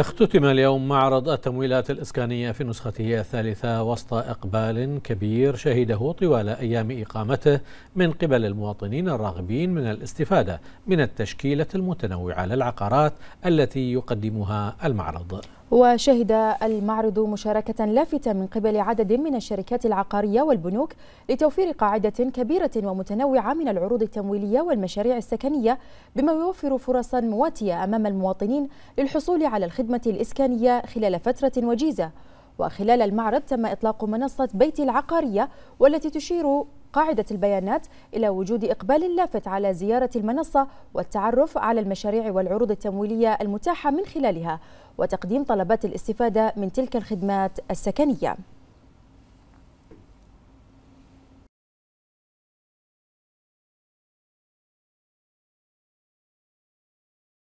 اختتم اليوم معرض التمويلات الإسكانية في نسخته الثالثة وسط إقبال كبير شهده طوال أيام إقامته من قبل المواطنين الراغبين من الاستفادة من التشكيلة المتنوعة للعقارات التي يقدمها المعرض وشهد المعرض مشاركة لافتة من قبل عدد من الشركات العقارية والبنوك لتوفير قاعدة كبيرة ومتنوعة من العروض التمويلية والمشاريع السكنية بما يوفر فرصا مواتية أمام المواطنين للحصول على الخدمة الإسكانية خلال فترة وجيزة وخلال المعرض تم إطلاق منصة بيت العقارية والتي تشير قاعدة البيانات إلى وجود إقبال لافت على زيارة المنصة والتعرف على المشاريع والعروض التمويلية المتاحة من خلالها وتقديم طلبات الاستفادة من تلك الخدمات السكنية